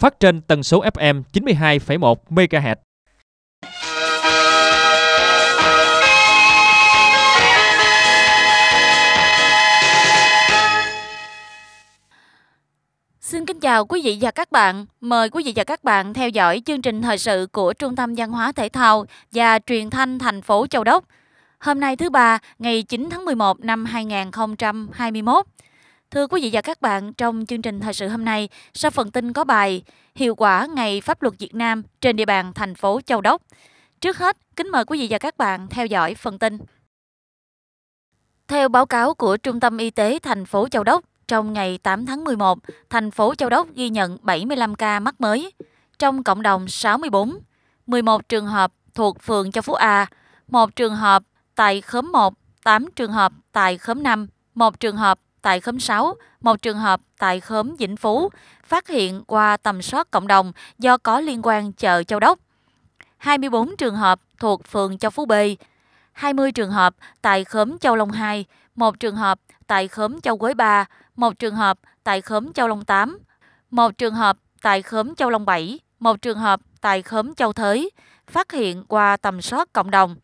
phát trên tần số FM 92,1 MHz. Xin kính chào quý vị và các bạn. Mời quý vị và các bạn theo dõi chương trình thời sự của Trung tâm Văn hóa Thể thao và Truyền thanh thành phố Châu Đốc. Hôm nay thứ ba, ngày 9 tháng 11 năm 2021. Thưa quý vị và các bạn, trong chương trình thời sự hôm nay, sau phần tin có bài Hiệu quả Ngày Pháp luật Việt Nam trên địa bàn thành phố Châu Đốc. Trước hết, kính mời quý vị và các bạn theo dõi phần tin. Theo báo cáo của Trung tâm Y tế thành phố Châu Đốc, trong ngày 8 tháng 11, thành phố Châu Đốc ghi nhận 75 ca mắc mới, trong cộng đồng 64, 11 trường hợp thuộc phường Châu Phú A, 1 trường hợp tại khóm 1, 8 trường hợp tại khóm 5, 1 trường hợp tại khóm 6, một trường hợp tại khóm Vĩnh Phú, phát hiện qua tầm soát cộng đồng do có liên quan chợ Châu Đốc. 24 trường hợp thuộc phường Châu Phú B, 20 trường hợp tại khóm Châu Long 2, một trường hợp tại khóm Châu Quế 3, một trường hợp tại khóm Châu Long 8, một trường hợp tại khóm Châu Long 7, một trường hợp tại khóm Châu Thới, phát hiện qua tầm soát cộng đồng,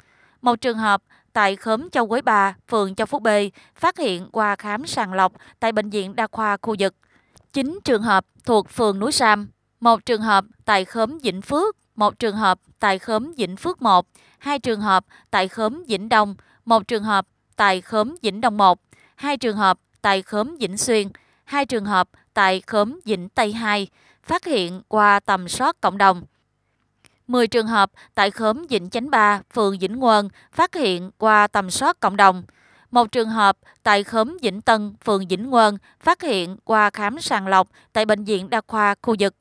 một trường hợp tại khóm Châu Quế Bà, phường Châu Phú B, phát hiện qua khám sàng lọc tại Bệnh viện Đa khoa khu vực. 9 trường hợp thuộc phường Núi Sam, một trường hợp tại khóm Vĩnh Phước, một trường hợp tại khóm Vĩnh Phước 1, hai trường hợp tại khóm Vĩnh Đông, một trường hợp tại khóm Vĩnh Đông 1, hai trường hợp tại khóm Vĩnh Xuyên, hai trường hợp tại khóm Vĩnh Tây 2, phát hiện qua tầm soát cộng đồng. 10 trường hợp tại khóm Vĩnh Chánh Ba, phường Vĩnh Nguồn phát hiện qua tầm soát cộng đồng. Một trường hợp tại khóm Vĩnh Tân, phường Vĩnh Nguồn phát hiện qua khám sàng lọc tại Bệnh viện Đa khoa khu vực.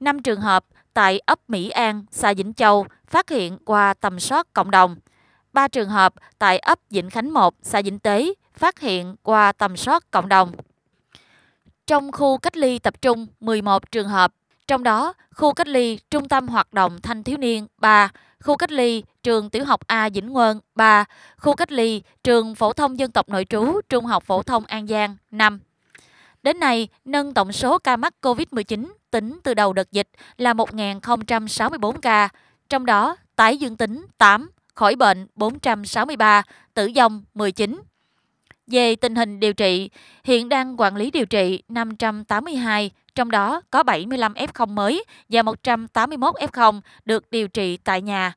5 trường hợp tại ấp Mỹ An, xã Vĩnh Châu phát hiện qua tầm soát cộng đồng. 3 trường hợp tại ấp Vĩnh Khánh 1, xã Vĩnh Tế phát hiện qua tầm soát cộng đồng. Trong khu cách ly tập trung 11 trường hợp trong đó, khu cách ly Trung tâm Hoạt động Thanh Thiếu Niên 3, khu cách ly Trường Tiểu học A Vĩnh Ngân 3, khu cách ly Trường Phổ thông Dân tộc Nội trú Trung học Phổ thông An Giang 5. Đến nay, nâng tổng số ca mắc COVID-19 tính từ đầu đợt dịch là 1.064 ca, trong đó tái dương tính 8, khỏi bệnh 463, tử vong 19. Về tình hình điều trị, hiện đang quản lý điều trị 582, trong đó có 75 F0 mới và 181 F0 được điều trị tại nhà.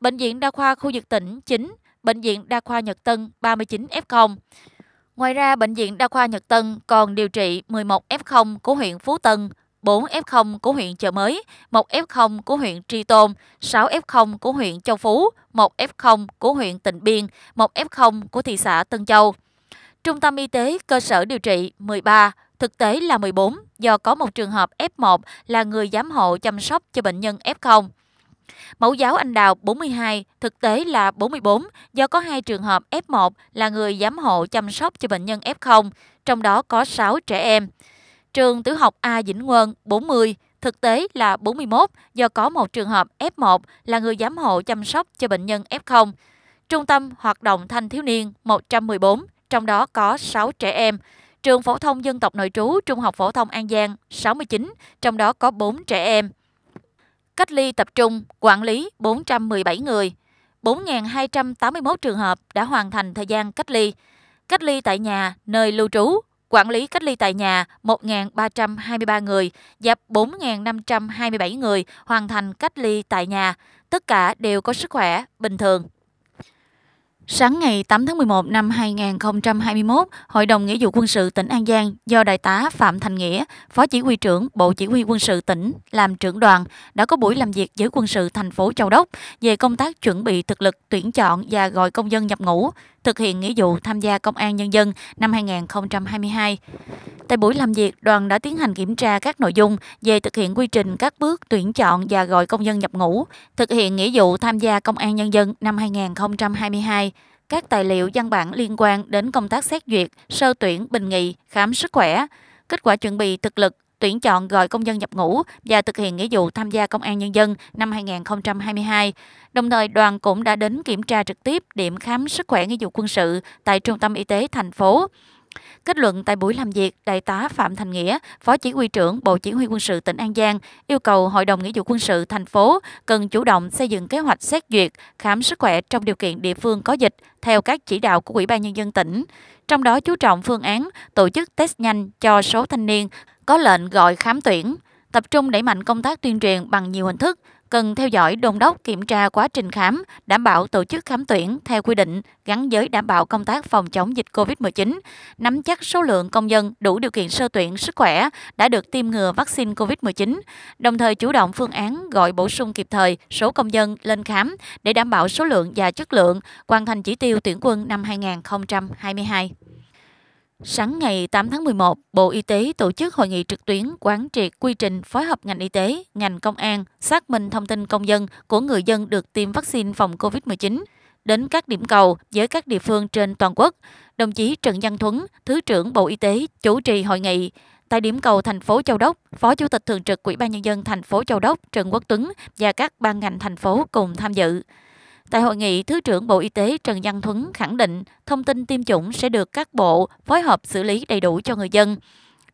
Bệnh viện Đa khoa khu vực tỉnh 9, Bệnh viện Đa khoa Nhật Tân 39 F0. Ngoài ra, Bệnh viện Đa khoa Nhật Tân còn điều trị 11 F0 của huyện Phú Tân, 4 F0 của huyện Chợ Mới, 1 F0 của huyện Tri Tôn, 6 F0 của huyện Châu Phú, 1 F0 của huyện Tịnh Biên, 1 F0 của thị xã Tân Châu. Trung tâm y tế cơ sở điều trị 13, thực tế là 14 do có một trường hợp F1 là người giám hộ chăm sóc cho bệnh nhân F0. Mẫu giáo Anh Đào 42, thực tế là 44 do có hai trường hợp F1 là người giám hộ chăm sóc cho bệnh nhân F0, trong đó có 6 trẻ em. Trường tiểu học A Vĩnh Ngân 40, thực tế là 41 do có một trường hợp F1 là người giám hộ chăm sóc cho bệnh nhân F0. Trung tâm hoạt động thanh thiếu niên 114, trong đó có 6 trẻ em. Trường Phổ thông Dân tộc Nội trú Trung học Phổ thông An Giang 69, trong đó có 4 trẻ em. Cách ly tập trung, quản lý 417 người. 4.281 trường hợp đã hoàn thành thời gian cách ly. Cách ly tại nhà, nơi lưu trú, quản lý cách ly tại nhà 1.323 người, dập 4.527 người hoàn thành cách ly tại nhà. Tất cả đều có sức khỏe bình thường. Sáng ngày 8 tháng 11 năm 2021, Hội đồng Nghĩa vụ quân sự tỉnh An Giang do Đại tá Phạm Thành Nghĩa, Phó Chỉ huy trưởng Bộ Chỉ huy quân sự tỉnh làm trưởng đoàn đã có buổi làm việc với quân sự thành phố Châu Đốc về công tác chuẩn bị thực lực tuyển chọn và gọi công dân nhập ngũ, thực hiện nghĩa vụ tham gia Công an Nhân dân năm 2022. Tại buổi làm việc, đoàn đã tiến hành kiểm tra các nội dung về thực hiện quy trình các bước tuyển chọn và gọi công dân nhập ngũ, thực hiện nghĩa vụ tham gia Công an Nhân dân năm 2022 các tài liệu văn bản liên quan đến công tác xét duyệt, sơ tuyển, bình nghị, khám sức khỏe, kết quả chuẩn bị thực lực, tuyển chọn gọi công dân nhập ngũ và thực hiện nghĩa vụ tham gia Công an Nhân dân năm 2022. Đồng thời, đoàn cũng đã đến kiểm tra trực tiếp điểm khám sức khỏe nghĩa vụ quân sự tại Trung tâm Y tế thành phố. Kết luận tại buổi làm việc, Đại tá Phạm Thành Nghĩa, Phó Chỉ huy trưởng Bộ Chỉ huy quân sự tỉnh An Giang, yêu cầu Hội đồng Nghĩa vụ quân sự thành phố cần chủ động xây dựng kế hoạch xét duyệt, khám sức khỏe trong điều kiện địa phương có dịch theo các chỉ đạo của Ủy ban Nhân dân tỉnh. Trong đó chú trọng phương án tổ chức test nhanh cho số thanh niên có lệnh gọi khám tuyển, tập trung đẩy mạnh công tác tuyên truyền bằng nhiều hình thức, cần theo dõi đồn đốc kiểm tra quá trình khám, đảm bảo tổ chức khám tuyển theo quy định gắn với đảm bảo công tác phòng chống dịch COVID-19, nắm chắc số lượng công dân đủ điều kiện sơ tuyển sức khỏe đã được tiêm ngừa vaccine COVID-19, đồng thời chủ động phương án gọi bổ sung kịp thời số công dân lên khám để đảm bảo số lượng và chất lượng, hoàn thành chỉ tiêu tuyển quân năm 2022. Sáng ngày 8 tháng 11, Bộ Y tế tổ chức hội nghị trực tuyến quán triệt quy trình phối hợp ngành y tế, ngành công an, xác minh thông tin công dân của người dân được tiêm vaccine phòng COVID-19 đến các điểm cầu với các địa phương trên toàn quốc. Đồng chí Trần Văn Thuấn, Thứ trưởng Bộ Y tế, chủ trì hội nghị. Tại điểm cầu thành phố Châu Đốc, Phó Chủ tịch Thường trực Ủy ban Nhân dân thành phố Châu Đốc Trần Quốc Tuấn và các ban ngành thành phố cùng tham dự. Tại hội nghị, Thứ trưởng Bộ Y tế Trần Văn Thuấn khẳng định thông tin tiêm chủng sẽ được các bộ phối hợp xử lý đầy đủ cho người dân.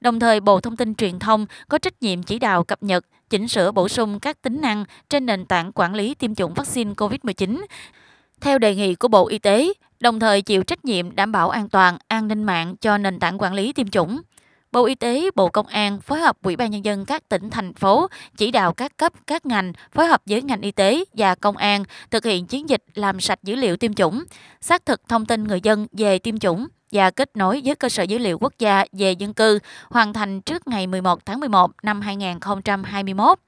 Đồng thời, Bộ Thông tin Truyền thông có trách nhiệm chỉ đạo cập nhật, chỉnh sửa bổ sung các tính năng trên nền tảng quản lý tiêm chủng vaccine COVID-19, theo đề nghị của Bộ Y tế, đồng thời chịu trách nhiệm đảm bảo an toàn, an ninh mạng cho nền tảng quản lý tiêm chủng. Bộ Y tế, Bộ Công an phối hợp Ủy ban nhân dân các tỉnh thành phố chỉ đạo các cấp, các ngành phối hợp với ngành y tế và công an thực hiện chiến dịch làm sạch dữ liệu tiêm chủng, xác thực thông tin người dân về tiêm chủng và kết nối với cơ sở dữ liệu quốc gia về dân cư hoàn thành trước ngày 11 tháng 11 năm 2021.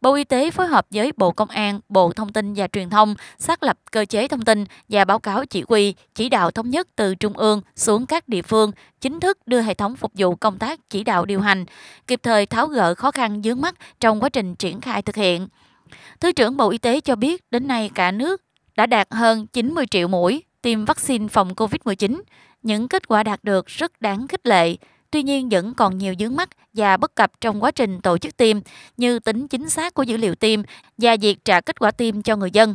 Bộ Y tế phối hợp với Bộ Công an, Bộ Thông tin và Truyền thông xác lập cơ chế thông tin và báo cáo chỉ huy, chỉ đạo thống nhất từ trung ương xuống các địa phương, chính thức đưa hệ thống phục vụ công tác chỉ đạo điều hành, kịp thời tháo gỡ khó khăn vướng mắt trong quá trình triển khai thực hiện. Thứ trưởng Bộ Y tế cho biết đến nay cả nước đã đạt hơn 90 triệu mũi tiêm vaccine phòng COVID-19. Những kết quả đạt được rất đáng khích lệ, tuy nhiên vẫn còn nhiều vướng mắt và bất cập trong quá trình tổ chức tiêm như tính chính xác của dữ liệu tiêm và việc trả kết quả tiêm cho người dân.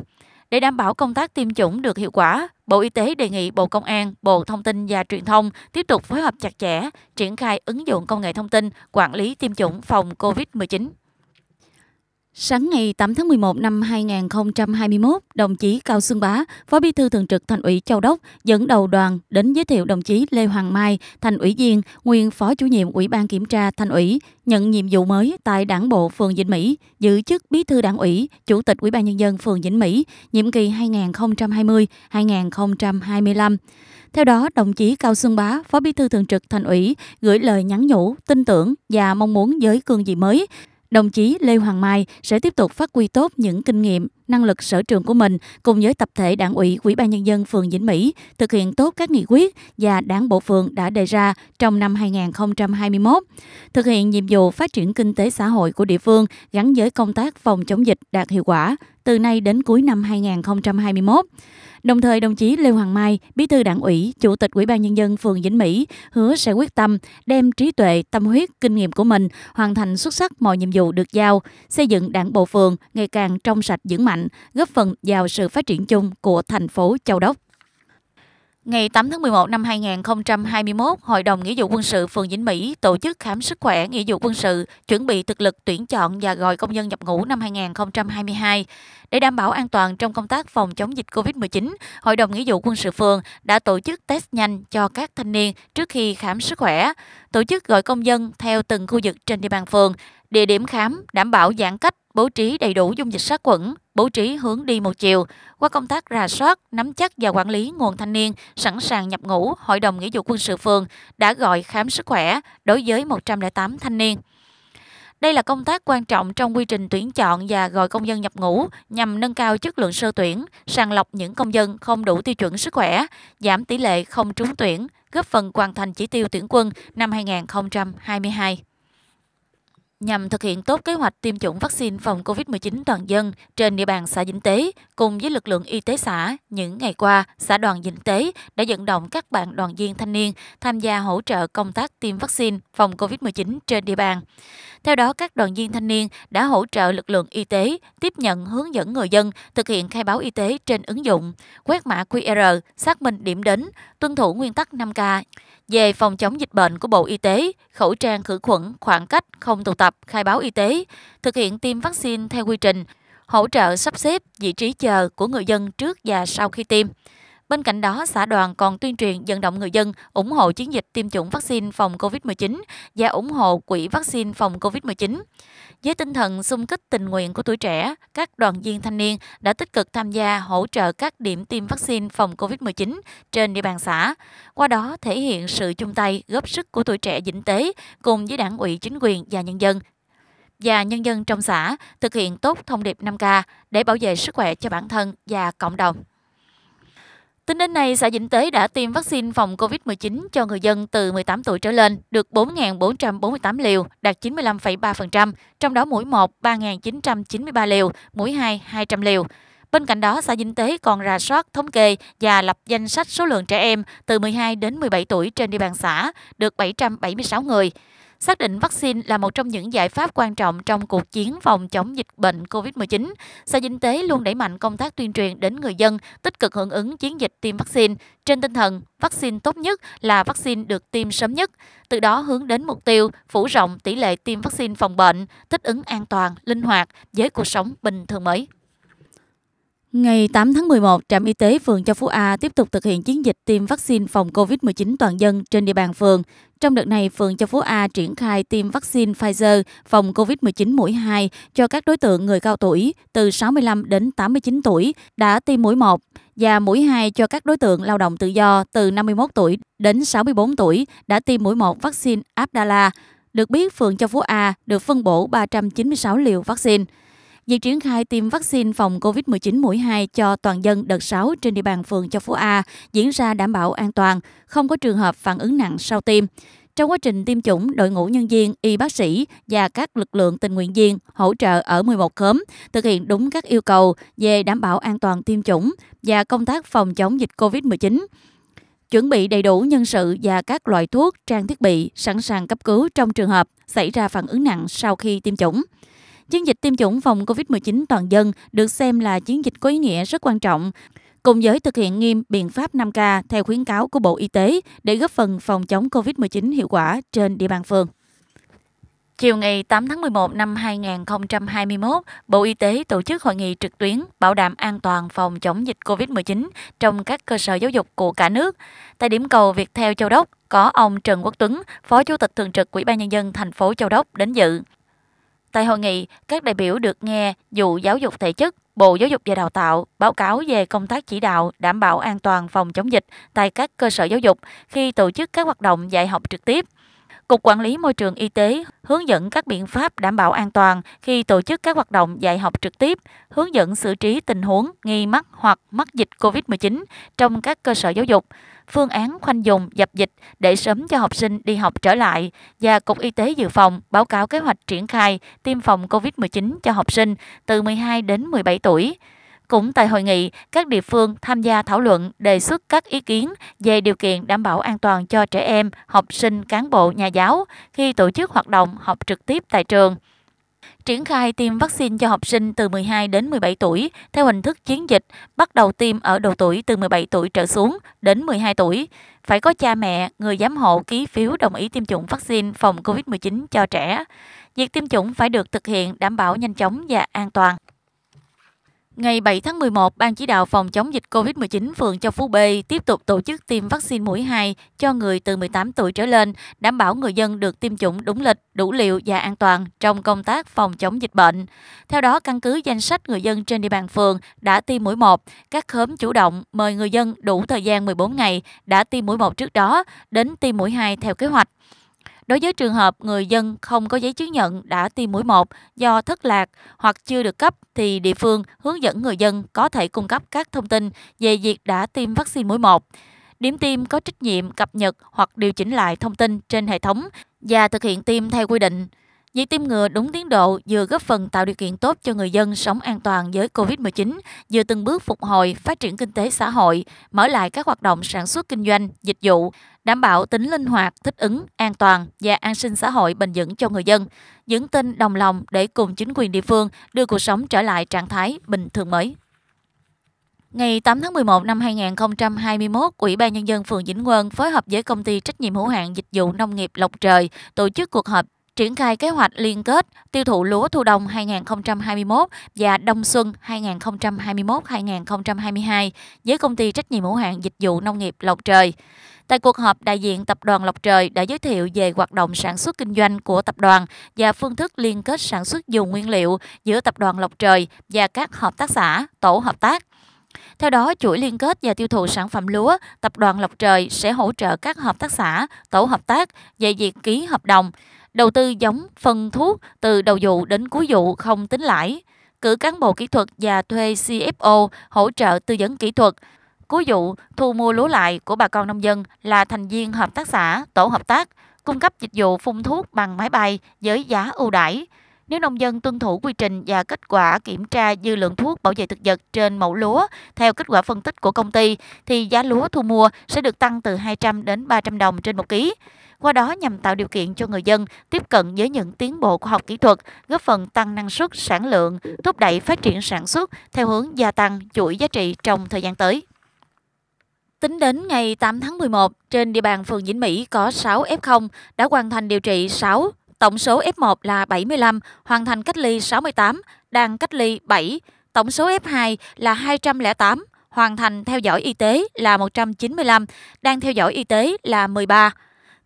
Để đảm bảo công tác tiêm chủng được hiệu quả, Bộ Y tế đề nghị Bộ Công an, Bộ Thông tin và Truyền thông tiếp tục phối hợp chặt chẽ, triển khai ứng dụng công nghệ thông tin, quản lý tiêm chủng phòng COVID-19. Sáng ngày 8 tháng 11 năm 2021, đồng chí Cao Xuân Bá, Phó Bí thư Thường trực Thành ủy Châu Đốc, dẫn đầu đoàn đến giới thiệu đồng chí Lê Hoàng Mai, Thành ủy viên, nguyên Phó chủ nhiệm Ủy ban kiểm tra Thành ủy, nhận nhiệm vụ mới tại Đảng bộ phường Vĩnh Mỹ, giữ chức Bí thư Đảng ủy, Chủ tịch Ủy ban nhân dân phường Vĩnh Mỹ, nhiệm kỳ 2020-2025. Theo đó, đồng chí Cao Xuân Bá, Phó Bí thư Thường trực Thành ủy gửi lời nhắn nhủ, tin tưởng và mong muốn giới cương vị mới Đồng chí Lê Hoàng Mai sẽ tiếp tục phát huy tốt những kinh nghiệm, năng lực sở trường của mình cùng với tập thể Đảng ủy Ủy ban nhân dân phường Vĩnh Mỹ thực hiện tốt các nghị quyết và Đảng bộ phường đã đề ra trong năm 2021, thực hiện nhiệm vụ phát triển kinh tế xã hội của địa phương gắn với công tác phòng chống dịch đạt hiệu quả, từ nay đến cuối năm 2021. Đồng thời, đồng chí Lê Hoàng Mai, Bí thư Đảng ủy, Chủ tịch Ủy ban nhân dân phường Vĩnh Mỹ hứa sẽ quyết tâm đem trí tuệ, tâm huyết, kinh nghiệm của mình hoàn thành xuất sắc mọi nhiệm vụ được giao, xây dựng Đảng bộ phường ngày càng trong sạch vững mạnh, góp phần vào sự phát triển chung của thành phố Châu Đốc. Ngày 8 tháng 11 năm 2021, Hội đồng Nghĩa vụ quân sự phường Vĩnh Mỹ tổ chức khám sức khỏe nghĩa vụ quân sự, chuẩn bị thực lực tuyển chọn và gọi công dân nhập ngũ năm 2022. Để đảm bảo an toàn trong công tác phòng chống dịch COVID-19, Hội đồng Nghĩa vụ quân sự phường đã tổ chức test nhanh cho các thanh niên trước khi khám sức khỏe, tổ chức gọi công dân theo từng khu vực trên địa bàn phường Địa điểm khám đảm bảo giãn cách, bố trí đầy đủ dung dịch sát khuẩn, bố trí hướng đi một chiều. Qua công tác rà soát, nắm chắc và quản lý nguồn thanh niên sẵn sàng nhập ngũ, Hội đồng Nghĩa vụ quân sự phường đã gọi khám sức khỏe đối với 108 thanh niên. Đây là công tác quan trọng trong quy trình tuyển chọn và gọi công dân nhập ngũ nhằm nâng cao chất lượng sơ tuyển, sàng lọc những công dân không đủ tiêu chuẩn sức khỏe, giảm tỷ lệ không trúng tuyển, góp phần hoàn thành chỉ tiêu tuyển quân năm 2022. Nhằm thực hiện tốt kế hoạch tiêm chủng vaccine phòng COVID-19 toàn dân trên địa bàn xã Vĩnh Tế, cùng với lực lượng y tế xã, những ngày qua, xã đoàn Vĩnh Tế đã dẫn động các bạn đoàn viên thanh niên tham gia hỗ trợ công tác tiêm vaccine phòng COVID-19 trên địa bàn. Theo đó, các đoàn viên thanh niên đã hỗ trợ lực lượng y tế tiếp nhận hướng dẫn người dân thực hiện khai báo y tế trên ứng dụng, quét mã QR, xác minh điểm đến, tuân thủ nguyên tắc 5K về phòng chống dịch bệnh của Bộ Y tế, khẩu trang khử khuẩn, khoảng cách, không tụ tập, khai báo y tế, thực hiện tiêm vaccine theo quy trình, hỗ trợ sắp xếp vị trí chờ của người dân trước và sau khi tiêm. Bên cạnh đó, xã đoàn còn tuyên truyền vận động người dân ủng hộ chiến dịch tiêm chủng vaccine phòng COVID-19 và ủng hộ quỹ vaccine phòng COVID-19. Với tinh thần xung kích tình nguyện của tuổi trẻ, các đoàn viên thanh niên đã tích cực tham gia hỗ trợ các điểm tiêm vaccine phòng COVID-19 trên địa bàn xã. Qua đó thể hiện sự chung tay góp sức của tuổi trẻ dĩnh Tế cùng với đảng ủy chính quyền và nhân dân và nhân dân trong xã thực hiện tốt thông điệp 5K để bảo vệ sức khỏe cho bản thân và cộng đồng. Tính đến nay, xã Vĩnh Tế đã tiêm vaccine phòng COVID-19 cho người dân từ 18 tuổi trở lên, được 4.448 liều, đạt 95,3%, trong đó mũi 1 3.993 liều, mũi 2 200 liều. Bên cạnh đó, xã Vĩnh Tế còn rà soát, thống kê và lập danh sách số lượng trẻ em từ 12 đến 17 tuổi trên địa bàn xã, được 776 người xác định vaccine là một trong những giải pháp quan trọng trong cuộc chiến phòng chống dịch bệnh COVID-19. Sở Y tế luôn đẩy mạnh công tác tuyên truyền đến người dân tích cực hưởng ứng chiến dịch tiêm vaccine trên tinh thần vaccine tốt nhất là vaccine được tiêm sớm nhất, từ đó hướng đến mục tiêu phủ rộng tỷ lệ tiêm vaccine phòng bệnh, thích ứng an toàn, linh hoạt với cuộc sống bình thường mới. Ngày 8 tháng 11, trạm y tế phường Châu Phú A tiếp tục thực hiện chiến dịch tiêm vaccine phòng COVID-19 toàn dân trên địa bàn phường trong đợt này, phường Châu Phú A triển khai tiêm vaccine Pfizer phòng COVID-19 mũi 2 cho các đối tượng người cao tuổi từ 65 đến 89 tuổi đã tiêm mũi 1 và mũi 2 cho các đối tượng lao động tự do từ 51 tuổi đến 64 tuổi đã tiêm mũi 1 vaccine Abdala. Được biết, phường Châu Phú A được phân bổ 396 liều vaccine. Việc triển khai tiêm vaccine phòng COVID-19 mũi 2 cho toàn dân đợt 6 trên địa bàn phường Châu Phú A diễn ra đảm bảo an toàn, không có trường hợp phản ứng nặng sau tiêm. Trong quá trình tiêm chủng, đội ngũ nhân viên, y bác sĩ và các lực lượng tình nguyện viên hỗ trợ ở 11 khóm thực hiện đúng các yêu cầu về đảm bảo an toàn tiêm chủng và công tác phòng chống dịch COVID-19 chuẩn bị đầy đủ nhân sự và các loại thuốc, trang thiết bị sẵn sàng cấp cứu trong trường hợp xảy ra phản ứng nặng sau khi tiêm chủng. Chiến dịch tiêm chủng phòng COVID-19 toàn dân được xem là chiến dịch có ý nghĩa rất quan trọng, cùng với thực hiện nghiêm biện pháp 5K theo khuyến cáo của Bộ Y tế để góp phần phòng chống COVID-19 hiệu quả trên địa bàn phường. Chiều ngày 8 tháng 11 năm 2021, Bộ Y tế tổ chức hội nghị trực tuyến bảo đảm an toàn phòng chống dịch COVID-19 trong các cơ sở giáo dục của cả nước. Tại điểm cầu Việt theo Châu Đốc, có ông Trần Quốc Tuấn, Phó Chủ tịch Thường trực Ủy ban Nhân dân thành phố Châu Đốc đến dự. Tại hội nghị, các đại biểu được nghe vụ giáo dục thể chất, Bộ Giáo dục và Đào tạo báo cáo về công tác chỉ đạo đảm bảo an toàn phòng chống dịch tại các cơ sở giáo dục khi tổ chức các hoạt động dạy học trực tiếp. Cục Quản lý Môi trường Y tế hướng dẫn các biện pháp đảm bảo an toàn khi tổ chức các hoạt động dạy học trực tiếp, hướng dẫn xử trí tình huống nghi mắc hoặc mắc dịch COVID-19 trong các cơ sở giáo dục phương án khoanh dùng, dập dịch để sớm cho học sinh đi học trở lại và Cục Y tế Dự phòng báo cáo kế hoạch triển khai tiêm phòng COVID-19 cho học sinh từ 12 đến 17 tuổi. Cũng tại hội nghị, các địa phương tham gia thảo luận đề xuất các ý kiến về điều kiện đảm bảo an toàn cho trẻ em, học sinh, cán bộ, nhà giáo khi tổ chức hoạt động học trực tiếp tại trường triển khai tiêm vaccine cho học sinh từ 12 đến 17 tuổi theo hình thức chiến dịch, bắt đầu tiêm ở độ tuổi từ 17 tuổi trở xuống đến 12 tuổi. Phải có cha mẹ, người giám hộ ký phiếu đồng ý tiêm chủng vaccine phòng COVID-19 cho trẻ. Việc tiêm chủng phải được thực hiện đảm bảo nhanh chóng và an toàn. Ngày 7 tháng 11, Ban chỉ đạo phòng chống dịch COVID-19 phường Châu Phú B tiếp tục tổ chức tiêm vaccine mũi 2 cho người từ 18 tuổi trở lên, đảm bảo người dân được tiêm chủng đúng lịch, đủ liều và an toàn trong công tác phòng chống dịch bệnh. Theo đó, căn cứ danh sách người dân trên địa bàn phường đã tiêm mũi 1, các khóm chủ động mời người dân đủ thời gian 14 ngày đã tiêm mũi 1 trước đó đến tiêm mũi 2 theo kế hoạch. Đối với trường hợp người dân không có giấy chứng nhận đã tiêm mũi 1 do thất lạc hoặc chưa được cấp thì địa phương hướng dẫn người dân có thể cung cấp các thông tin về việc đã tiêm vaccine mũi 1. Điểm tiêm có trách nhiệm cập nhật hoặc điều chỉnh lại thông tin trên hệ thống và thực hiện tiêm theo quy định. Việc tiêm ngừa đúng tiến độ vừa góp phần tạo điều kiện tốt cho người dân sống an toàn với COVID-19, vừa từng bước phục hồi, phát triển kinh tế xã hội, mở lại các hoạt động sản xuất kinh doanh, dịch vụ đảm bảo tính linh hoạt, thích ứng, an toàn và an sinh xã hội bền vững cho người dân, những tin đồng lòng để cùng chính quyền địa phương đưa cuộc sống trở lại trạng thái bình thường mới. Ngày 8 tháng 11 năm 2021, Ủy ban Nhân dân phường Vĩnh Quân phối hợp với công ty trách nhiệm hữu hạn dịch vụ nông nghiệp Lộc Trời tổ chức cuộc họp triển khai kế hoạch liên kết tiêu thụ lúa thu đông 2021 và đông xuân 2021-2022 với công ty trách nhiệm hữu hạn dịch vụ nông nghiệp Lộc Trời. Tại cuộc họp, đại diện Tập đoàn Lộc Trời đã giới thiệu về hoạt động sản xuất kinh doanh của tập đoàn và phương thức liên kết sản xuất dùng nguyên liệu giữa Tập đoàn Lộc Trời và các hợp tác xã, tổ hợp tác. Theo đó, chuỗi liên kết và tiêu thụ sản phẩm lúa, Tập đoàn Lộc Trời sẽ hỗ trợ các hợp tác xã, tổ hợp tác về việc ký hợp đồng, đầu tư giống, phân thuốc từ đầu vụ đến cuối vụ không tính lãi, cử cán bộ kỹ thuật và thuê CFO hỗ trợ tư vấn kỹ thuật. Cú dụ thu mua lúa lại của bà con nông dân là thành viên hợp tác xã, tổ hợp tác, cung cấp dịch vụ phun thuốc bằng máy bay với giá ưu đãi. Nếu nông dân tuân thủ quy trình và kết quả kiểm tra dư lượng thuốc bảo vệ thực vật trên mẫu lúa theo kết quả phân tích của công ty, thì giá lúa thu mua sẽ được tăng từ 200 đến 300 đồng trên một ký. Qua đó nhằm tạo điều kiện cho người dân tiếp cận với những tiến bộ khoa học kỹ thuật, góp phần tăng năng suất, sản lượng, thúc đẩy phát triển sản xuất theo hướng gia tăng chuỗi giá trị trong thời gian tới. Tính đến ngày 8 tháng 11, trên địa bàn phường Vĩnh Mỹ có 6 F0 đã hoàn thành điều trị 6, tổng số F1 là 75, hoàn thành cách ly 68, đang cách ly 7, tổng số F2 là 208, hoàn thành theo dõi y tế là 195, đang theo dõi y tế là 13.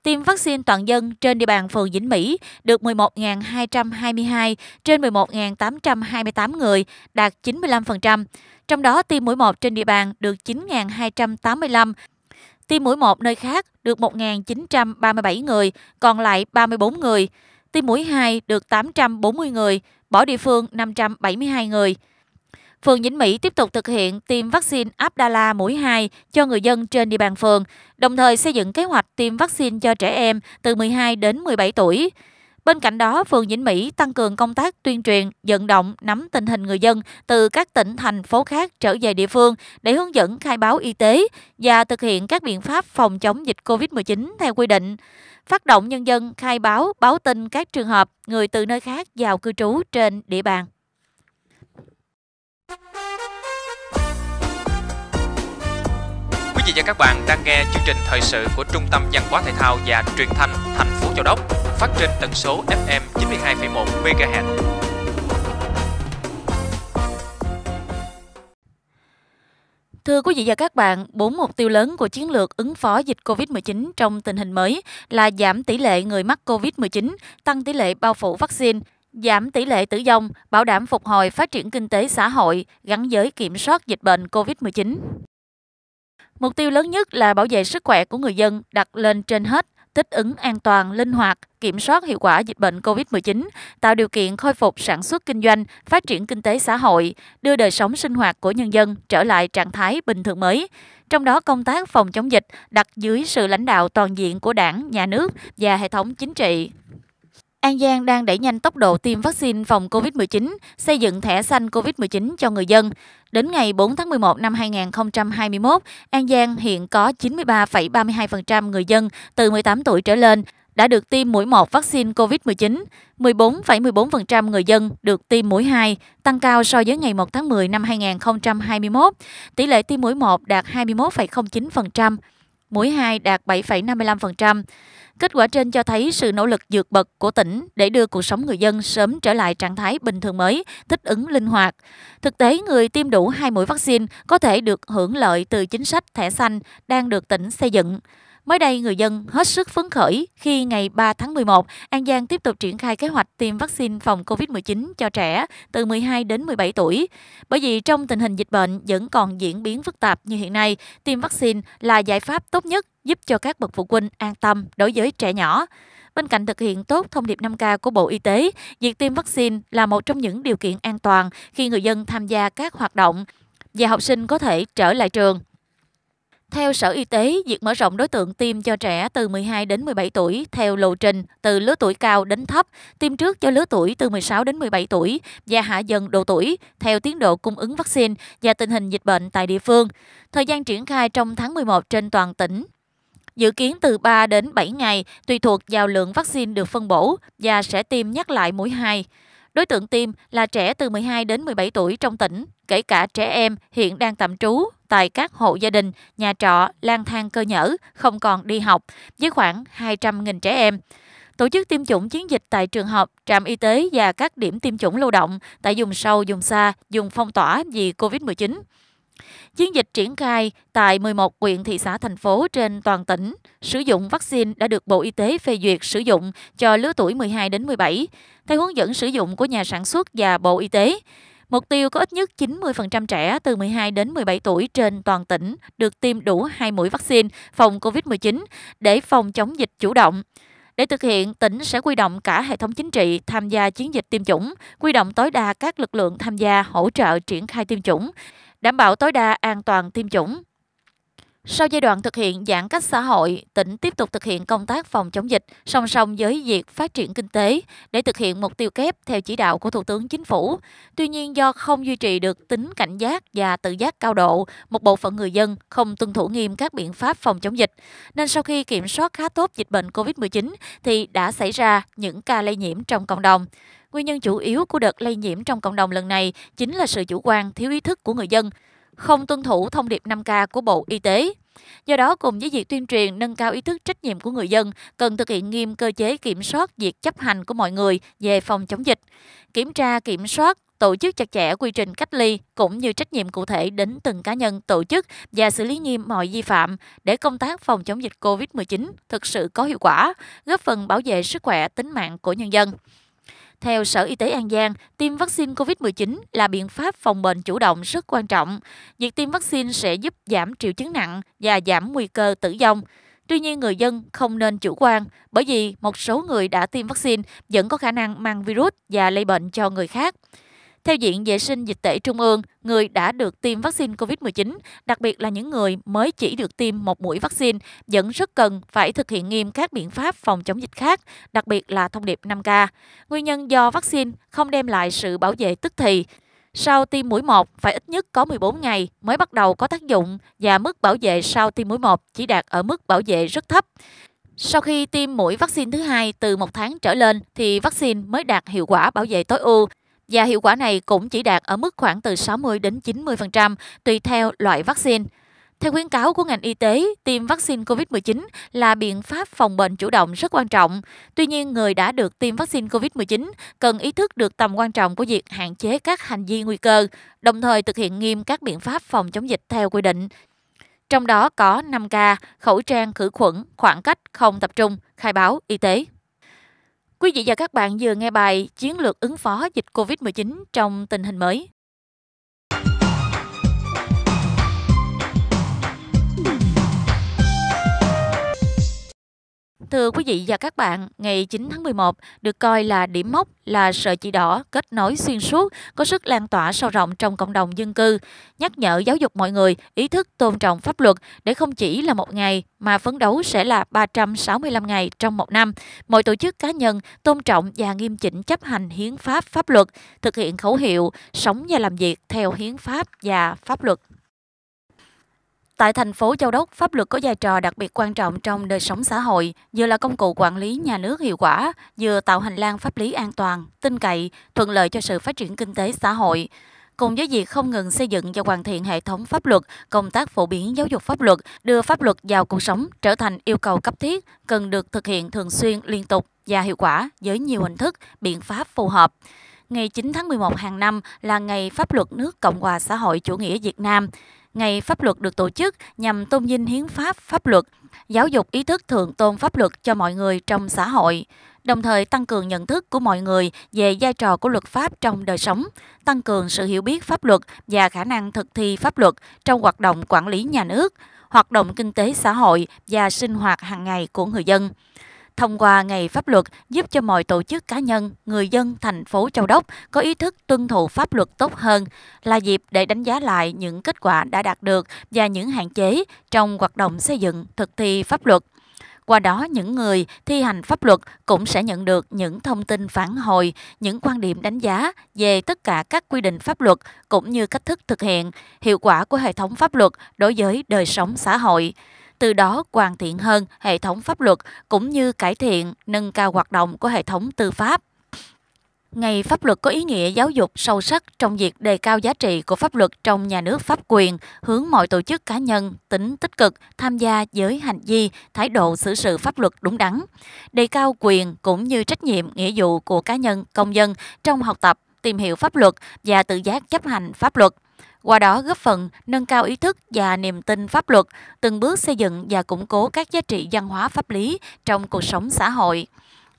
Tiêm vaccine toàn dân trên địa bàn phường Vĩnh Mỹ được 11.222 trên 11.828 người, đạt 95%. Trong đó, tiêm mũi 1 trên địa bàn được 9.285, tiêm mũi 1 nơi khác được 1.937 người, còn lại 34 người. Tiêm mũi 2 được 840 người, bỏ địa phương 572 người. Phường Vĩnh Mỹ tiếp tục thực hiện tiêm vaccine Abdala mũi 2 cho người dân trên địa bàn phường, đồng thời xây dựng kế hoạch tiêm vaccine cho trẻ em từ 12 đến 17 tuổi. Bên cạnh đó, phường Vĩnh Mỹ tăng cường công tác tuyên truyền, vận động, nắm tình hình người dân từ các tỉnh, thành phố khác trở về địa phương để hướng dẫn khai báo y tế và thực hiện các biện pháp phòng chống dịch COVID-19 theo quy định. Phát động nhân dân khai báo, báo tin các trường hợp người từ nơi khác vào cư trú trên địa bàn. Quý vị và các bạn đang nghe chương trình thời sự của Trung tâm Văn hóa Thể thao và Truyền thanh Thành Châu Đốc phát trên tần số FM 92,1 MHz. Thưa quý vị và các bạn, bốn mục tiêu lớn của chiến lược ứng phó dịch COVID-19 trong tình hình mới là giảm tỷ lệ người mắc COVID-19, tăng tỷ lệ bao phủ vaccine, giảm tỷ lệ tử vong, bảo đảm phục hồi phát triển kinh tế xã hội gắn với kiểm soát dịch bệnh COVID-19. Mục tiêu lớn nhất là bảo vệ sức khỏe của người dân đặt lên trên hết – thích ứng an toàn, linh hoạt, kiểm soát hiệu quả dịch bệnh COVID-19, tạo điều kiện khôi phục sản xuất kinh doanh, phát triển kinh tế xã hội, đưa đời sống sinh hoạt của nhân dân trở lại trạng thái bình thường mới. Trong đó công tác phòng chống dịch đặt dưới sự lãnh đạo toàn diện của Đảng, Nhà nước và hệ thống chính trị. An Giang đang đẩy nhanh tốc độ tiêm vaccine phòng COVID-19, xây dựng thẻ xanh COVID-19 cho người dân. Đến ngày 4 tháng 11 năm 2021, An Giang hiện có 93,32% người dân từ 18 tuổi trở lên đã được tiêm mũi 1 vaccine COVID-19, 14,14% người dân được tiêm mũi 2, tăng cao so với ngày 1 tháng 10 năm 2021. Tỷ lệ tiêm mũi 1 đạt 21,09%, mũi 2 đạt 7,55%. Kết quả trên cho thấy sự nỗ lực dược bậc của tỉnh để đưa cuộc sống người dân sớm trở lại trạng thái bình thường mới, thích ứng linh hoạt. Thực tế, người tiêm đủ hai mũi vaccine có thể được hưởng lợi từ chính sách thẻ xanh đang được tỉnh xây dựng. Mới đây, người dân hết sức phấn khởi khi ngày 3 tháng 11, An Giang tiếp tục triển khai kế hoạch tiêm vaccine phòng COVID-19 cho trẻ từ 12 đến 17 tuổi. Bởi vì trong tình hình dịch bệnh vẫn còn diễn biến phức tạp như hiện nay, tiêm vaccine là giải pháp tốt nhất giúp cho các bậc phụ huynh an tâm đối với trẻ nhỏ. Bên cạnh thực hiện tốt thông điệp 5K của Bộ Y tế, việc tiêm vaccine là một trong những điều kiện an toàn khi người dân tham gia các hoạt động và học sinh có thể trở lại trường. Theo Sở Y tế, việc mở rộng đối tượng tiêm cho trẻ từ 12 đến 17 tuổi theo lộ trình từ lứa tuổi cao đến thấp, tiêm trước cho lứa tuổi từ 16 đến 17 tuổi và hạ dần độ tuổi theo tiến độ cung ứng vaccine và tình hình dịch bệnh tại địa phương. Thời gian triển khai trong tháng 11 trên toàn tỉnh dự kiến từ 3 đến 7 ngày tùy thuộc vào lượng vaccine được phân bổ và sẽ tiêm nhắc lại mũi 2. Đối tượng tiêm là trẻ từ 12 đến 17 tuổi trong tỉnh, kể cả trẻ em hiện đang tạm trú tại các hộ gia đình, nhà trọ, lang thang cơ nhở, không còn đi học, với khoảng 200.000 trẻ em. Tổ chức tiêm chủng chiến dịch tại trường học, trạm y tế và các điểm tiêm chủng lưu động tại vùng sâu, vùng xa, vùng phong tỏa vì COVID-19. Chiến dịch triển khai tại 11 huyện thị xã thành phố trên toàn tỉnh sử dụng vaccine đã được Bộ Y tế phê duyệt sử dụng cho lứa tuổi 12 đến 17, theo hướng dẫn sử dụng của nhà sản xuất và Bộ Y tế. Mục tiêu có ít nhất 90% trẻ từ 12 đến 17 tuổi trên toàn tỉnh được tiêm đủ 2 mũi vaccine phòng COVID-19 để phòng chống dịch chủ động. Để thực hiện, tỉnh sẽ quy động cả hệ thống chính trị tham gia chiến dịch tiêm chủng, quy động tối đa các lực lượng tham gia hỗ trợ triển khai tiêm chủng, đảm bảo tối đa an toàn tiêm chủng. Sau giai đoạn thực hiện giãn cách xã hội, tỉnh tiếp tục thực hiện công tác phòng chống dịch song song với việc phát triển kinh tế để thực hiện mục tiêu kép theo chỉ đạo của Thủ tướng Chính phủ. Tuy nhiên do không duy trì được tính cảnh giác và tự giác cao độ, một bộ phận người dân không tuân thủ nghiêm các biện pháp phòng chống dịch. Nên sau khi kiểm soát khá tốt dịch bệnh COVID-19 thì đã xảy ra những ca lây nhiễm trong cộng đồng. Nguyên nhân chủ yếu của đợt lây nhiễm trong cộng đồng lần này chính là sự chủ quan, thiếu ý thức của người dân, không tuân thủ thông điệp 5K của Bộ Y tế. Do đó, cùng với việc tuyên truyền nâng cao ý thức trách nhiệm của người dân, cần thực hiện nghiêm cơ chế kiểm soát việc chấp hành của mọi người về phòng chống dịch, kiểm tra kiểm soát tổ chức chặt chẽ quy trình cách ly cũng như trách nhiệm cụ thể đến từng cá nhân tổ chức và xử lý nghiêm mọi vi phạm để công tác phòng chống dịch COVID-19 thực sự có hiệu quả, góp phần bảo vệ sức khỏe tính mạng của nhân dân. Theo Sở Y tế An Giang, tiêm vaccine COVID-19 là biện pháp phòng bệnh chủ động rất quan trọng. Việc tiêm vaccine sẽ giúp giảm triệu chứng nặng và giảm nguy cơ tử vong. Tuy nhiên, người dân không nên chủ quan, bởi vì một số người đã tiêm vaccine vẫn có khả năng mang virus và lây bệnh cho người khác. Theo Viện Vệ sinh Dịch tễ Trung ương, người đã được tiêm vaccine COVID-19, đặc biệt là những người mới chỉ được tiêm một mũi vaccine, vẫn rất cần phải thực hiện nghiêm các biện pháp phòng chống dịch khác, đặc biệt là thông điệp 5K. Nguyên nhân do vaccine không đem lại sự bảo vệ tức thì, sau tiêm mũi 1 phải ít nhất có 14 ngày mới bắt đầu có tác dụng và mức bảo vệ sau tiêm mũi 1 chỉ đạt ở mức bảo vệ rất thấp. Sau khi tiêm mũi vaccine thứ hai từ một tháng trở lên thì vaccine mới đạt hiệu quả bảo vệ tối ưu và hiệu quả này cũng chỉ đạt ở mức khoảng từ 60 đến 90% tùy theo loại vaccine. Theo khuyến cáo của ngành y tế, tiêm vaccine COVID-19 là biện pháp phòng bệnh chủ động rất quan trọng. Tuy nhiên, người đã được tiêm vaccine COVID-19 cần ý thức được tầm quan trọng của việc hạn chế các hành vi nguy cơ, đồng thời thực hiện nghiêm các biện pháp phòng chống dịch theo quy định. Trong đó có 5K, khẩu trang khử khuẩn, khoảng cách không tập trung, khai báo y tế. Quý vị và các bạn vừa nghe bài Chiến lược ứng phó dịch COVID-19 trong tình hình mới. Thưa quý vị và các bạn, ngày 9 tháng 11 được coi là điểm mốc là sợi chỉ đỏ kết nối xuyên suốt, có sức lan tỏa sâu rộng trong cộng đồng dân cư, nhắc nhở giáo dục mọi người ý thức tôn trọng pháp luật để không chỉ là một ngày mà phấn đấu sẽ là 365 ngày trong một năm. Mọi tổ chức cá nhân tôn trọng và nghiêm chỉnh chấp hành hiến pháp pháp luật, thực hiện khẩu hiệu sống và làm việc theo hiến pháp và pháp luật. Tại thành phố Châu Đốc, pháp luật có vai trò đặc biệt quan trọng trong đời sống xã hội, vừa là công cụ quản lý nhà nước hiệu quả, vừa tạo hành lang pháp lý an toàn, tin cậy, thuận lợi cho sự phát triển kinh tế xã hội. Cùng với việc không ngừng xây dựng và hoàn thiện hệ thống pháp luật, công tác phổ biến giáo dục pháp luật, đưa pháp luật vào cuộc sống trở thành yêu cầu cấp thiết, cần được thực hiện thường xuyên, liên tục và hiệu quả với nhiều hình thức, biện pháp phù hợp ngày 9 tháng 11 hàng năm là ngày pháp luật nước Cộng hòa xã hội chủ nghĩa Việt Nam. Ngày pháp luật được tổ chức nhằm tôn vinh hiến pháp, pháp luật, giáo dục ý thức thượng tôn pháp luật cho mọi người trong xã hội, đồng thời tăng cường nhận thức của mọi người về vai trò của luật pháp trong đời sống, tăng cường sự hiểu biết pháp luật và khả năng thực thi pháp luật trong hoạt động quản lý nhà nước, hoạt động kinh tế xã hội và sinh hoạt hàng ngày của người dân. Thông qua Ngày Pháp luật giúp cho mọi tổ chức cá nhân, người dân thành phố Châu Đốc có ý thức tuân thủ pháp luật tốt hơn, là dịp để đánh giá lại những kết quả đã đạt được và những hạn chế trong hoạt động xây dựng thực thi pháp luật. Qua đó, những người thi hành pháp luật cũng sẽ nhận được những thông tin phản hồi, những quan điểm đánh giá về tất cả các quy định pháp luật cũng như cách thức thực hiện, hiệu quả của hệ thống pháp luật đối với đời sống xã hội từ đó hoàn thiện hơn hệ thống pháp luật cũng như cải thiện, nâng cao hoạt động của hệ thống tư pháp. Ngày pháp luật có ý nghĩa giáo dục sâu sắc trong việc đề cao giá trị của pháp luật trong nhà nước pháp quyền, hướng mọi tổ chức cá nhân tính tích cực tham gia với hành vi, thái độ xử sự pháp luật đúng đắn, đề cao quyền cũng như trách nhiệm nghĩa vụ của cá nhân công dân trong học tập, tìm hiểu pháp luật và tự giác chấp hành pháp luật qua đó góp phần nâng cao ý thức và niềm tin pháp luật, từng bước xây dựng và củng cố các giá trị văn hóa pháp lý trong cuộc sống xã hội.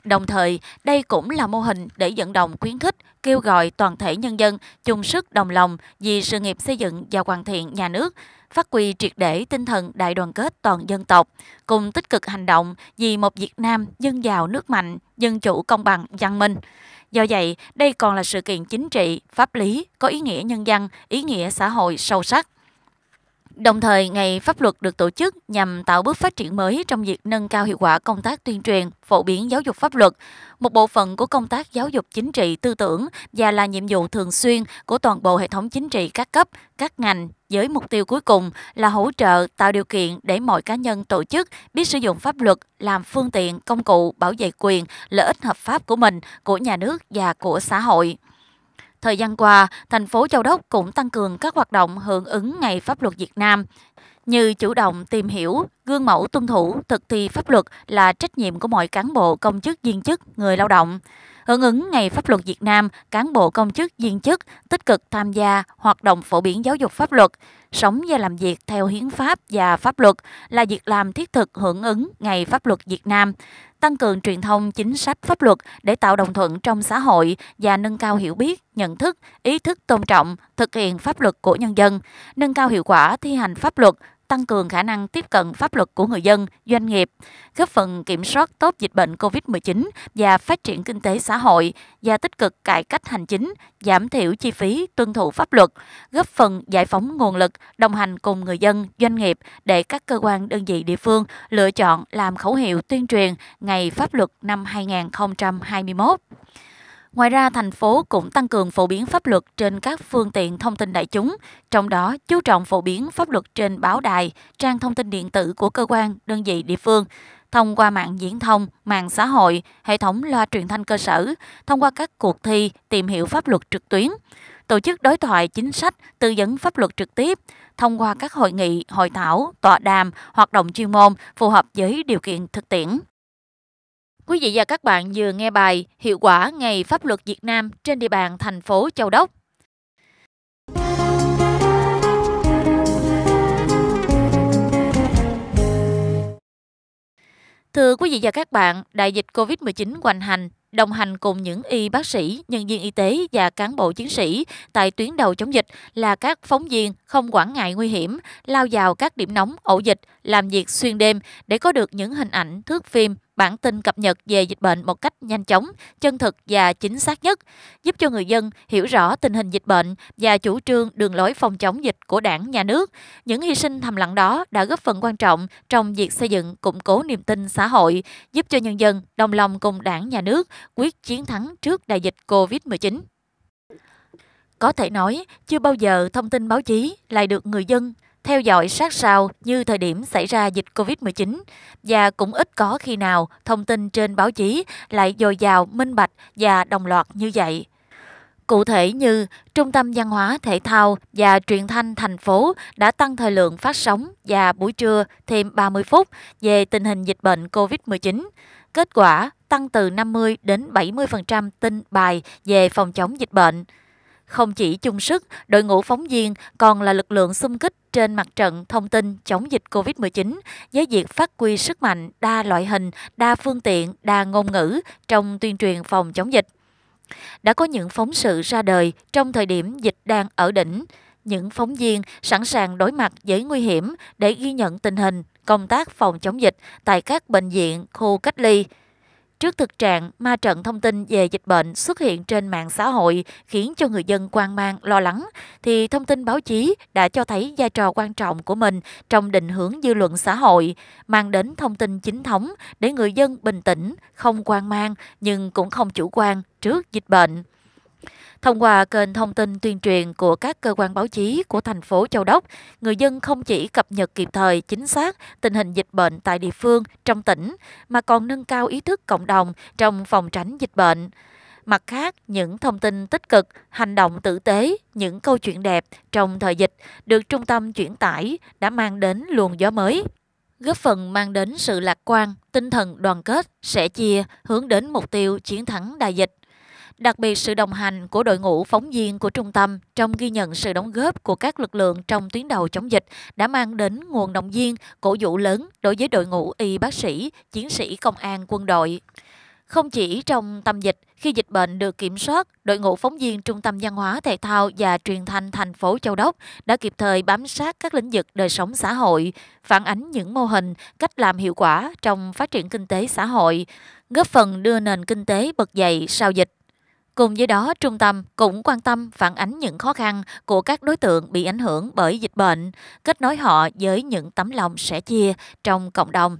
Đồng thời, đây cũng là mô hình để dẫn động khuyến khích, kêu gọi toàn thể nhân dân chung sức đồng lòng vì sự nghiệp xây dựng và hoàn thiện nhà nước, phát huy triệt để tinh thần đại đoàn kết toàn dân tộc, cùng tích cực hành động vì một Việt Nam dân giàu nước mạnh, dân chủ công bằng, văn minh. Do vậy, đây còn là sự kiện chính trị, pháp lý có ý nghĩa nhân dân, ý nghĩa xã hội sâu sắc. Đồng thời, ngày pháp luật được tổ chức nhằm tạo bước phát triển mới trong việc nâng cao hiệu quả công tác tuyên truyền, phổ biến giáo dục pháp luật, một bộ phận của công tác giáo dục chính trị tư tưởng và là nhiệm vụ thường xuyên của toàn bộ hệ thống chính trị các cấp, các ngành với mục tiêu cuối cùng là hỗ trợ tạo điều kiện để mọi cá nhân tổ chức biết sử dụng pháp luật làm phương tiện công cụ bảo vệ quyền lợi ích hợp pháp của mình, của nhà nước và của xã hội. Thời gian qua, thành phố Châu Đốc cũng tăng cường các hoạt động hưởng ứng Ngày Pháp luật Việt Nam như chủ động tìm hiểu, gương mẫu tuân thủ, thực thi pháp luật là trách nhiệm của mọi cán bộ, công chức, viên chức, người lao động. Hưởng ứng Ngày Pháp luật Việt Nam, cán bộ công chức viên chức tích cực tham gia hoạt động phổ biến giáo dục pháp luật, sống và làm việc theo hiến pháp và pháp luật là việc làm thiết thực hưởng ứng Ngày Pháp luật Việt Nam, tăng cường truyền thông chính sách pháp luật để tạo đồng thuận trong xã hội và nâng cao hiểu biết, nhận thức, ý thức tôn trọng, thực hiện pháp luật của nhân dân, nâng cao hiệu quả thi hành pháp luật, tăng cường khả năng tiếp cận pháp luật của người dân, doanh nghiệp, góp phần kiểm soát tốt dịch bệnh COVID-19 và phát triển kinh tế xã hội và tích cực cải cách hành chính, giảm thiểu chi phí tuân thủ pháp luật, góp phần giải phóng nguồn lực, đồng hành cùng người dân, doanh nghiệp để các cơ quan đơn vị địa phương lựa chọn làm khẩu hiệu tuyên truyền Ngày Pháp luật năm 2021. Ngoài ra, thành phố cũng tăng cường phổ biến pháp luật trên các phương tiện thông tin đại chúng, trong đó chú trọng phổ biến pháp luật trên báo đài, trang thông tin điện tử của cơ quan, đơn vị địa phương, thông qua mạng diễn thông, mạng xã hội, hệ thống loa truyền thanh cơ sở, thông qua các cuộc thi tìm hiểu pháp luật trực tuyến, tổ chức đối thoại chính sách, tư vấn pháp luật trực tiếp, thông qua các hội nghị, hội thảo, tọa đàm, hoạt động chuyên môn phù hợp với điều kiện thực tiễn. Quý vị và các bạn vừa nghe bài Hiệu quả Ngày Pháp luật Việt Nam trên địa bàn thành phố Châu Đốc. Thưa quý vị và các bạn, đại dịch COVID-19 hoành hành, đồng hành cùng những y bác sĩ, nhân viên y tế và cán bộ chiến sĩ tại tuyến đầu chống dịch là các phóng viên không quản ngại nguy hiểm, lao vào các điểm nóng ổ dịch, làm việc xuyên đêm để có được những hình ảnh thước phim bản tin cập nhật về dịch bệnh một cách nhanh chóng, chân thực và chính xác nhất, giúp cho người dân hiểu rõ tình hình dịch bệnh và chủ trương đường lối phòng chống dịch của đảng, nhà nước. Những hy sinh thầm lặng đó đã góp phần quan trọng trong việc xây dựng củng cố niềm tin xã hội, giúp cho nhân dân đồng lòng cùng đảng, nhà nước quyết chiến thắng trước đại dịch COVID-19. Có thể nói, chưa bao giờ thông tin báo chí lại được người dân theo dõi sát sao như thời điểm xảy ra dịch COVID-19 và cũng ít có khi nào thông tin trên báo chí lại dồi dào, minh bạch và đồng loạt như vậy. Cụ thể như Trung tâm Văn hóa Thể thao và Truyền thanh thành phố đã tăng thời lượng phát sóng và buổi trưa thêm 30 phút về tình hình dịch bệnh COVID-19. Kết quả tăng từ 50 đến 70% tin bài về phòng chống dịch bệnh. Không chỉ chung sức, đội ngũ phóng viên còn là lực lượng xung kích trên mặt trận thông tin chống dịch COVID-19 với việc phát huy sức mạnh đa loại hình, đa phương tiện, đa ngôn ngữ trong tuyên truyền phòng chống dịch. Đã có những phóng sự ra đời trong thời điểm dịch đang ở đỉnh. Những phóng viên sẵn sàng đối mặt với nguy hiểm để ghi nhận tình hình công tác phòng chống dịch tại các bệnh viện, khu cách ly – Trước thực trạng ma trận thông tin về dịch bệnh xuất hiện trên mạng xã hội khiến cho người dân quan mang lo lắng, thì thông tin báo chí đã cho thấy vai trò quan trọng của mình trong định hướng dư luận xã hội, mang đến thông tin chính thống để người dân bình tĩnh, không quan mang nhưng cũng không chủ quan trước dịch bệnh. Thông qua kênh thông tin tuyên truyền của các cơ quan báo chí của thành phố Châu Đốc, người dân không chỉ cập nhật kịp thời, chính xác tình hình dịch bệnh tại địa phương, trong tỉnh, mà còn nâng cao ý thức cộng đồng trong phòng tránh dịch bệnh. Mặt khác, những thông tin tích cực, hành động tử tế, những câu chuyện đẹp trong thời dịch được trung tâm chuyển tải đã mang đến luồng gió mới góp phần mang đến sự lạc quan, tinh thần đoàn kết, sẻ chia, hướng đến mục tiêu chiến thắng đại dịch đặc biệt sự đồng hành của đội ngũ phóng viên của trung tâm trong ghi nhận sự đóng góp của các lực lượng trong tuyến đầu chống dịch đã mang đến nguồn động viên, cổ vũ lớn đối với đội ngũ y bác sĩ, chiến sĩ công an quân đội. Không chỉ trong tâm dịch, khi dịch bệnh được kiểm soát, đội ngũ phóng viên Trung tâm Văn hóa, Thể thao và Truyền thanh thành phố Châu Đốc đã kịp thời bám sát các lĩnh vực đời sống xã hội, phản ánh những mô hình, cách làm hiệu quả trong phát triển kinh tế xã hội, góp phần đưa nền kinh tế bật dậy sau dịch. Cùng với đó, trung tâm cũng quan tâm phản ánh những khó khăn của các đối tượng bị ảnh hưởng bởi dịch bệnh, kết nối họ với những tấm lòng sẻ chia trong cộng đồng.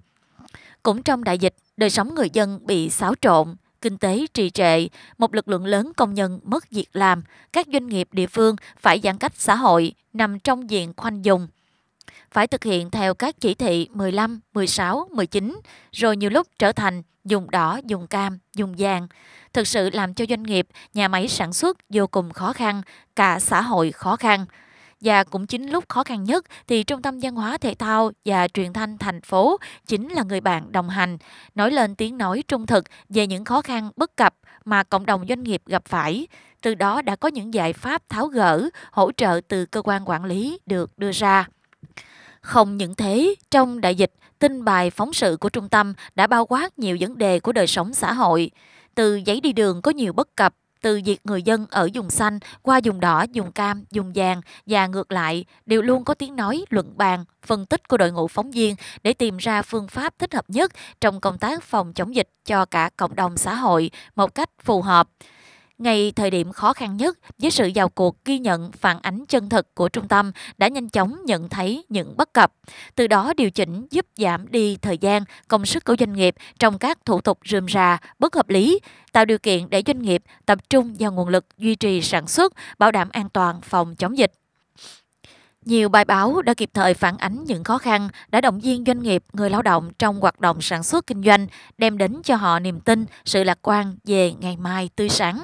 Cũng trong đại dịch, đời sống người dân bị xáo trộn, kinh tế trì trệ, một lực lượng lớn công nhân mất việc làm, các doanh nghiệp địa phương phải giãn cách xã hội, nằm trong diện khoanh dùng – phải thực hiện theo các chỉ thị 15, 16, 19, rồi nhiều lúc trở thành dùng đỏ, dùng cam, dùng vàng. Thực sự làm cho doanh nghiệp, nhà máy sản xuất vô cùng khó khăn, cả xã hội khó khăn. Và cũng chính lúc khó khăn nhất thì Trung tâm Văn hóa Thể thao và Truyền thanh thành phố chính là người bạn đồng hành, nói lên tiếng nói trung thực về những khó khăn bất cập mà cộng đồng doanh nghiệp gặp phải. Từ đó đã có những giải pháp tháo gỡ, hỗ trợ từ cơ quan quản lý được đưa ra. Không những thế, trong đại dịch, tin bài phóng sự của trung tâm đã bao quát nhiều vấn đề của đời sống xã hội. Từ giấy đi đường có nhiều bất cập, từ việc người dân ở dùng xanh qua dùng đỏ, dùng cam, dùng vàng và ngược lại đều luôn có tiếng nói, luận bàn, phân tích của đội ngũ phóng viên để tìm ra phương pháp thích hợp nhất trong công tác phòng chống dịch cho cả cộng đồng xã hội một cách phù hợp. Ngay thời điểm khó khăn nhất, với sự vào cuộc ghi nhận phản ánh chân thực của trung tâm đã nhanh chóng nhận thấy những bất cập, từ đó điều chỉnh giúp giảm đi thời gian, công sức của doanh nghiệp trong các thủ tục rườm rà, bất hợp lý, tạo điều kiện để doanh nghiệp tập trung vào nguồn lực duy trì sản xuất, bảo đảm an toàn phòng chống dịch. Nhiều bài báo đã kịp thời phản ánh những khó khăn đã động viên doanh nghiệp, người lao động trong hoạt động sản xuất kinh doanh, đem đến cho họ niềm tin, sự lạc quan về ngày mai tươi sáng.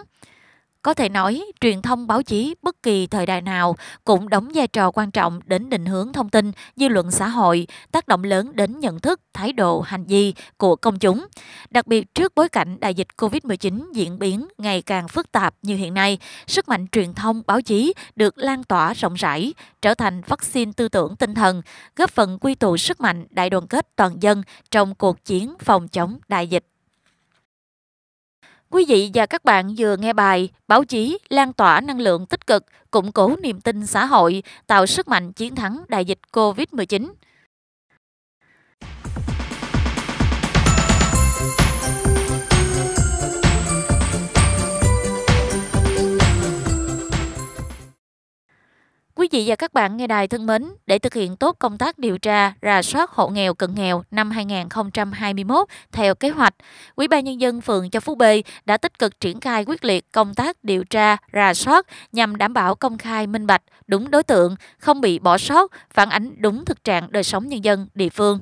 Có thể nói, truyền thông báo chí bất kỳ thời đại nào cũng đóng vai trò quan trọng đến định hướng thông tin, dư luận xã hội, tác động lớn đến nhận thức, thái độ, hành vi của công chúng. Đặc biệt trước bối cảnh đại dịch COVID-19 diễn biến ngày càng phức tạp như hiện nay, sức mạnh truyền thông báo chí được lan tỏa rộng rãi, trở thành vaccine tư tưởng tinh thần, góp phần quy tụ sức mạnh đại đoàn kết toàn dân trong cuộc chiến phòng chống đại dịch. Quý vị và các bạn vừa nghe bài Báo chí lan tỏa năng lượng tích cực, củng cố niềm tin xã hội, tạo sức mạnh chiến thắng đại dịch COVID-19. Quý vị và các bạn nghe đài thân mến, để thực hiện tốt công tác điều tra, rà soát hộ nghèo cận nghèo năm 2021 theo kế hoạch, Ủy ban nhân dân phường Châu Phú B đã tích cực triển khai quyết liệt công tác điều tra, rà soát nhằm đảm bảo công khai minh bạch, đúng đối tượng, không bị bỏ sót, phản ánh đúng thực trạng đời sống nhân dân địa phương.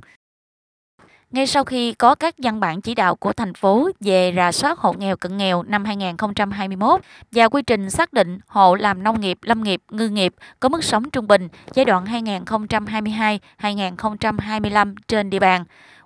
Ngay sau khi có các văn bản chỉ đạo của thành phố về rà soát hộ nghèo cận nghèo năm 2021 và quy trình xác định hộ làm nông nghiệp, lâm nghiệp, ngư nghiệp có mức sống trung bình giai đoạn 2022-2025 trên địa bàn,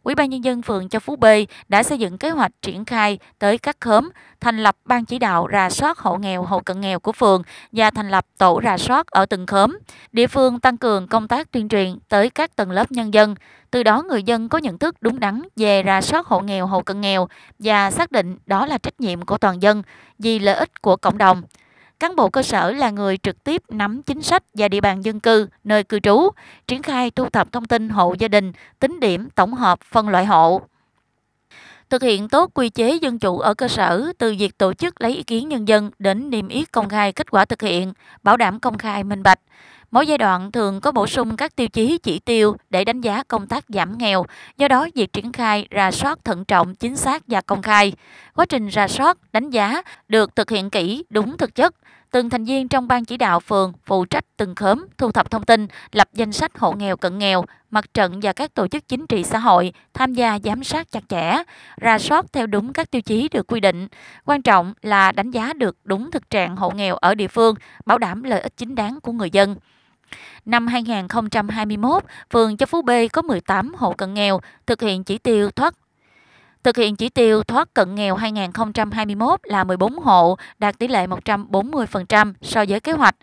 Ủy ban nhân dân phường Châu Phú B đã xây dựng kế hoạch triển khai tới các khóm, thành lập ban chỉ đạo rà soát hộ nghèo, hộ cận nghèo của phường và thành lập tổ rà soát ở từng khóm. Địa phương tăng cường công tác tuyên truyền tới các tầng lớp nhân dân, từ đó người dân có nhận thức đúng đắn về rà soát hộ nghèo, hộ cận nghèo và xác định đó là trách nhiệm của toàn dân vì lợi ích của cộng đồng. Cán bộ cơ sở là người trực tiếp nắm chính sách và địa bàn dân cư, nơi cư trú, triển khai thu thập thông tin hộ gia đình, tính điểm, tổng hợp, phân loại hộ thực hiện tốt quy chế dân chủ ở cơ sở từ việc tổ chức lấy ý kiến nhân dân đến niêm yết công khai kết quả thực hiện, bảo đảm công khai minh bạch. Mỗi giai đoạn thường có bổ sung các tiêu chí chỉ tiêu để đánh giá công tác giảm nghèo, do đó việc triển khai ra soát thận trọng, chính xác và công khai. Quá trình ra soát, đánh giá được thực hiện kỹ, đúng thực chất. Từng thành viên trong ban chỉ đạo phường phụ trách từng khóm thu thập thông tin, lập danh sách hộ nghèo cận nghèo, mặt trận và các tổ chức chính trị xã hội tham gia giám sát chặt chẽ, ra soát theo đúng các tiêu chí được quy định. Quan trọng là đánh giá được đúng thực trạng hộ nghèo ở địa phương, bảo đảm lợi ích chính đáng của người dân. Năm 2021, phường Châu Phú B có 18 hộ cận nghèo thực hiện chỉ tiêu thoát Thực hiện chỉ tiêu thoát cận nghèo 2021 là 14 hộ, đạt tỷ lệ 140% so với kế hoạch.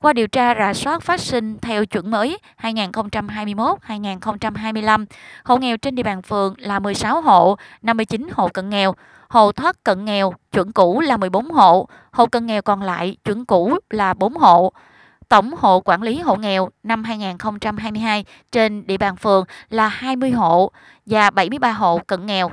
Qua điều tra rà soát phát sinh theo chuẩn mới 2021-2025, hộ nghèo trên địa bàn phường là 16 hộ, 59 hộ cận nghèo, hộ thoát cận nghèo chuẩn cũ là 14 hộ, hộ cận nghèo còn lại chuẩn cũ là 4 hộ. Tổng hộ quản lý hộ nghèo năm 2022 trên địa bàn phường là 20 hộ và 73 hộ cận nghèo.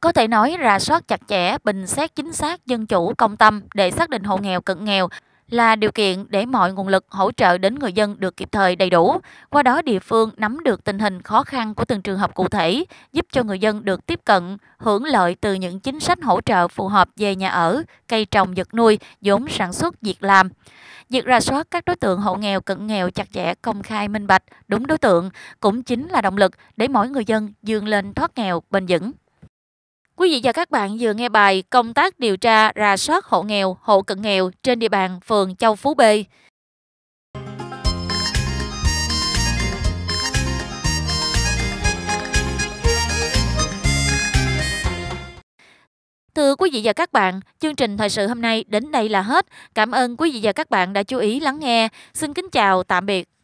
Có thể nói rà soát chặt chẽ, bình xét chính xác, dân chủ, công tâm để xác định hộ nghèo, cận nghèo, là điều kiện để mọi nguồn lực hỗ trợ đến người dân được kịp thời đầy đủ. Qua đó địa phương nắm được tình hình khó khăn của từng trường hợp cụ thể, giúp cho người dân được tiếp cận, hưởng lợi từ những chính sách hỗ trợ phù hợp về nhà ở, cây trồng vật nuôi, vốn sản xuất, việc làm. Việc ra soát các đối tượng hộ nghèo cận nghèo chặt chẽ công khai minh bạch, đúng đối tượng cũng chính là động lực để mỗi người dân dương lên thoát nghèo bền vững. Quý vị và các bạn vừa nghe bài Công tác điều tra rà soát hộ nghèo, hộ cận nghèo trên địa bàn phường Châu Phú B. Thưa quý vị và các bạn, chương trình thời sự hôm nay đến đây là hết. Cảm ơn quý vị và các bạn đã chú ý lắng nghe. Xin kính chào, tạm biệt.